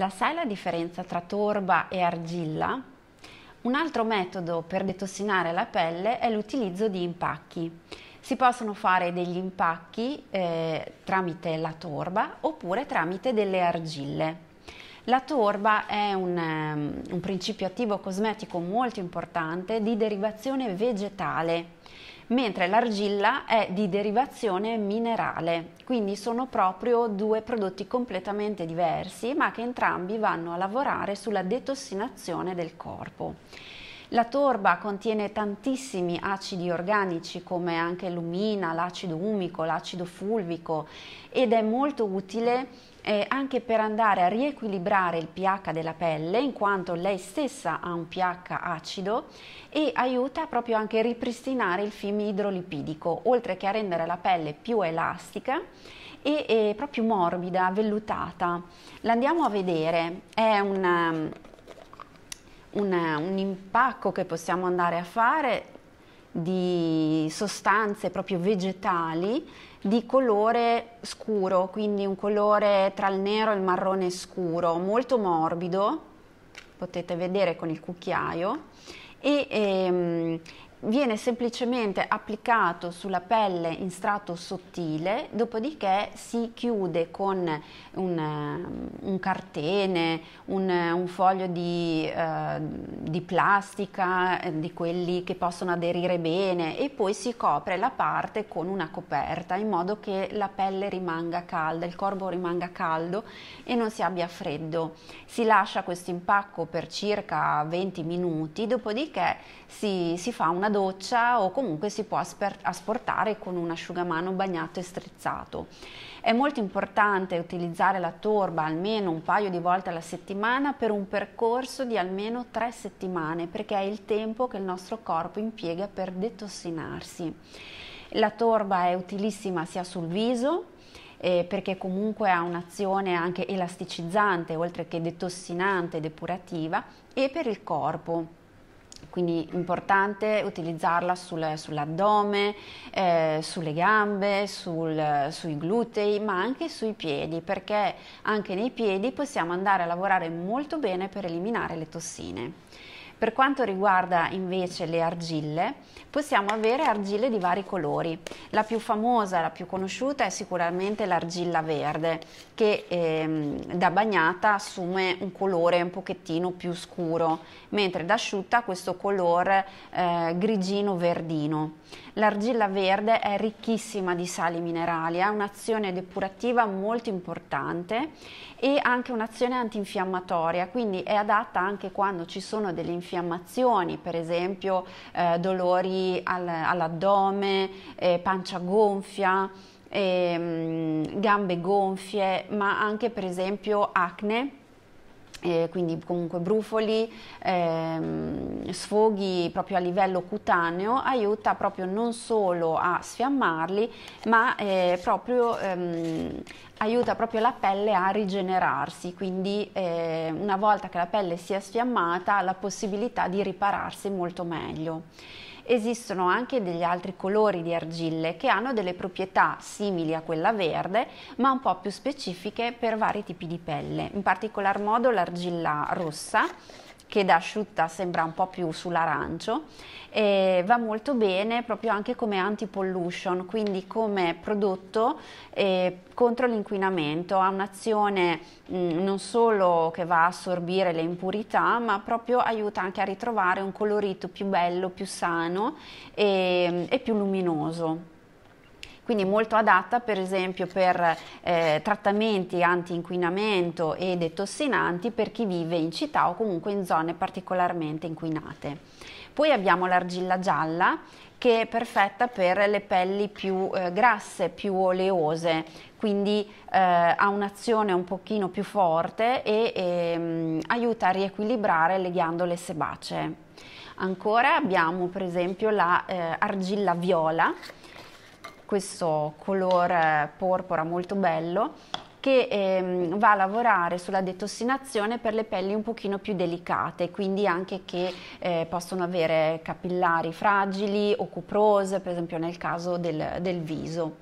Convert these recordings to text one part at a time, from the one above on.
La sai la differenza tra torba e argilla? Un altro metodo per detossinare la pelle è l'utilizzo di impacchi. Si possono fare degli impacchi eh, tramite la torba oppure tramite delle argille. La torba è un, um, un principio attivo cosmetico molto importante di derivazione vegetale mentre l'argilla è di derivazione minerale, quindi sono proprio due prodotti completamente diversi ma che entrambi vanno a lavorare sulla detossinazione del corpo. La torba contiene tantissimi acidi organici come anche l'umina, l'acido umico, l'acido fulvico ed è molto utile eh, anche per andare a riequilibrare il pH della pelle in quanto lei stessa ha un pH acido e aiuta proprio anche a ripristinare il film idrolipidico oltre che a rendere la pelle più elastica e, proprio morbida, vellutata. L'andiamo a vedere, è un una, un impacco che possiamo andare a fare di sostanze proprio vegetali di colore scuro, quindi un colore tra il nero e il marrone scuro, molto morbido, potete vedere con il cucchiaio, e ehm, viene semplicemente applicato sulla pelle in strato sottile, dopodiché si chiude con un, eh, un cartene, un, un, foglio di, eh, di plastica, eh, di quelli che possono aderire bene e poi si copre la parte con una coperta in modo che la pelle rimanga calda, il corpo rimanga caldo e non si abbia freddo. Si lascia questo impacco per circa 20 minuti, dopodiché si, si fa una una doccia o comunque si può asportare con un asciugamano bagnato e strizzato. È molto importante utilizzare la torba almeno un paio di volte alla settimana per un percorso di almeno tre settimane perché è il tempo che il nostro corpo impiega per detossinarsi. La torba è utilissima sia sul viso eh, perché comunque ha un'azione anche elasticizzante oltre che detossinante, e depurativa e per il corpo quindi è importante utilizzarla sul, sull'addome, eh, sulle gambe, sul, sui glutei, ma anche sui piedi, perché anche nei piedi possiamo andare a lavorare molto bene per eliminare le tossine. Per quanto riguarda invece le argille, possiamo avere argille di vari colori. La più famosa, la più conosciuta è sicuramente l'argilla verde, che ehm, da bagnata assume un colore un pochettino più scuro, mentre da asciutta questo colore eh, grigino-verdino. L'argilla verde è ricchissima di sali minerali, ha un'azione depurativa molto importante e anche un'azione antinfiammatoria, quindi è adatta anche quando ci sono delle infezioni infiammazioni, per esempio eh, dolori al, all'addome, eh, pancia gonfia, ehm, gambe gonfie, ma anche per esempio acne eh, quindi comunque brufoli, ehm, sfoghi proprio a livello cutaneo, aiuta proprio non solo a sfiammarli, ma eh, proprio, ehm, aiuta proprio la pelle a rigenerarsi, quindi eh, una volta che la pelle sia sfiammata ha la possibilità di ripararsi molto meglio esistono anche degli altri colori di argille che hanno delle proprietà simili a quella verde ma un po' più specifiche per vari tipi di pelle, in particolar modo l'argilla rossa che da asciutta sembra un po' più sull'arancio e va molto bene proprio anche come anti-pollution, quindi come prodotto eh, contro l'inquinamento, ha un'azione mm, non solo che va a assorbire le impurità, ma proprio aiuta anche a ritrovare un colorito più bello, più sano e, ehm, e più luminoso quindi molto adatta per esempio per eh, trattamenti anti-inquinamento e detossinanti per chi vive in città o comunque in zone particolarmente inquinate. Poi abbiamo l'argilla gialla che è perfetta per le pelli più eh, grasse, più oleose, quindi eh, ha un'azione un pochino più forte e, e ehm, aiuta a riequilibrare le ghiandole sebacee. Ancora abbiamo per esempio l'argilla la, eh, viola questo color porpora molto bello che ehm, va a lavorare sulla detossinazione per le pelli un pochino più delicate, quindi anche che eh, possono avere capillari fragili o cuprose, per esempio nel caso del, del viso.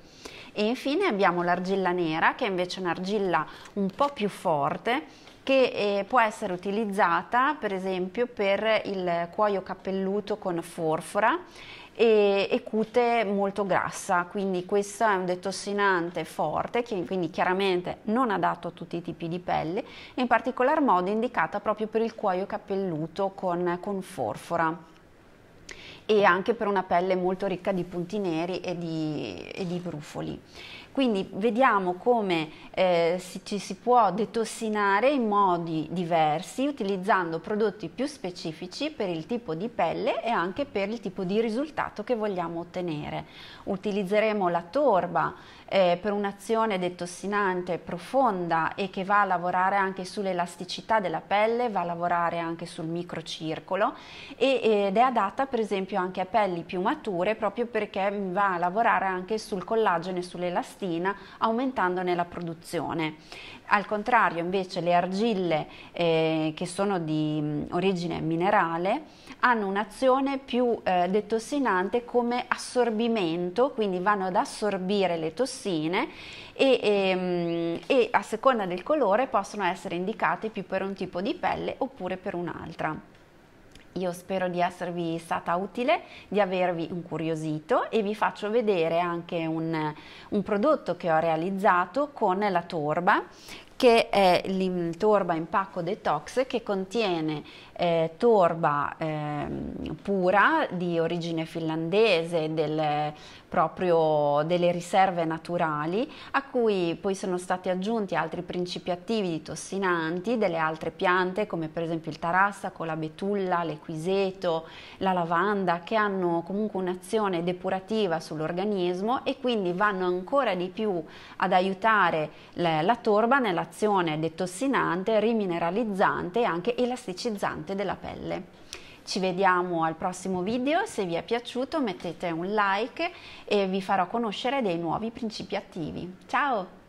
E infine abbiamo l'argilla nera, che è invece un'argilla un po' più forte, che eh, può essere utilizzata per esempio per il cuoio capelluto con forfora e, e, cute molto grassa, quindi questo è un detossinante forte, che quindi chiaramente non adatto a tutti i tipi di pelle, in particolar modo indicata proprio per il cuoio capelluto con, con forfora e anche per una pelle molto ricca di punti neri e di, e di brufoli. Quindi vediamo come eh, si, ci si può detossinare in modi diversi utilizzando prodotti più specifici per il tipo di pelle e anche per il tipo di risultato che vogliamo ottenere. Utilizzeremo la torba eh, per un'azione detossinante profonda e che va a lavorare anche sull'elasticità della pelle, va a lavorare anche sul microcircolo e, ed è adatta per esempio esempio anche a pelli più mature proprio perché va a lavorare anche sul collagene e sull'elastina aumentandone la produzione. Al contrario invece le argille eh, che sono di mm, origine minerale hanno un'azione più eh, detossinante come assorbimento, quindi vanno ad assorbire le tossine e, e, ehm, e a seconda del colore possono essere indicate più per un tipo di pelle oppure per un'altra io spero di esservi stata utile, di avervi incuriosito e vi faccio vedere anche un, un prodotto che ho realizzato con la torba che è in pacco Detox che contiene eh, torba eh, pura di origine finlandese, del, proprio delle riserve naturali, a cui poi sono stati aggiunti altri principi attivi di tossinanti, delle altre piante come per esempio il tarassaco, la betulla, l'equiseto, la lavanda, che hanno comunque un'azione depurativa sull'organismo e quindi vanno ancora di più ad aiutare la, la torba nella un'azione detossinante, rimineralizzante e anche elasticizzante della pelle. Ci vediamo al prossimo video, se vi è piaciuto mettete un like e vi farò conoscere dei nuovi principi attivi. Ciao!